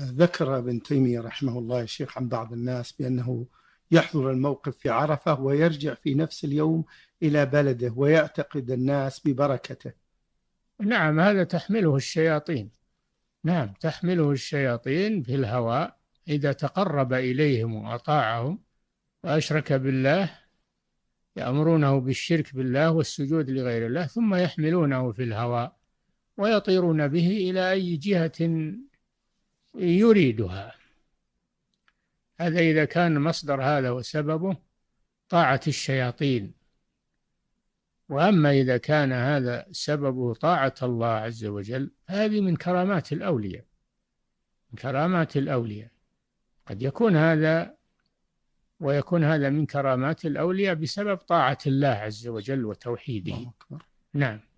ذكر ابن تيمية رحمه الله الشيخ عن بعض الناس بأنه يحضر الموقف في عرفة ويرجع في نفس اليوم إلى بلده ويعتقد الناس ببركته نعم هذا تحمله الشياطين نعم تحمله الشياطين في الهواء إذا تقرب إليهم وأطاعهم وأشرك بالله يأمرونه بالشرك بالله والسجود لغير الله ثم يحملونه في الهواء ويطيرون به إلى أي جهة يريدها هذا إذا كان مصدر هذا وسببه طاعة الشياطين وأما إذا كان هذا سببه طاعة الله عز وجل هذه من كرامات الأولياء من كرامات الأولياء قد يكون هذا ويكون هذا من كرامات الأولياء بسبب طاعة الله عز وجل وتوحيده الله أكبر. نعم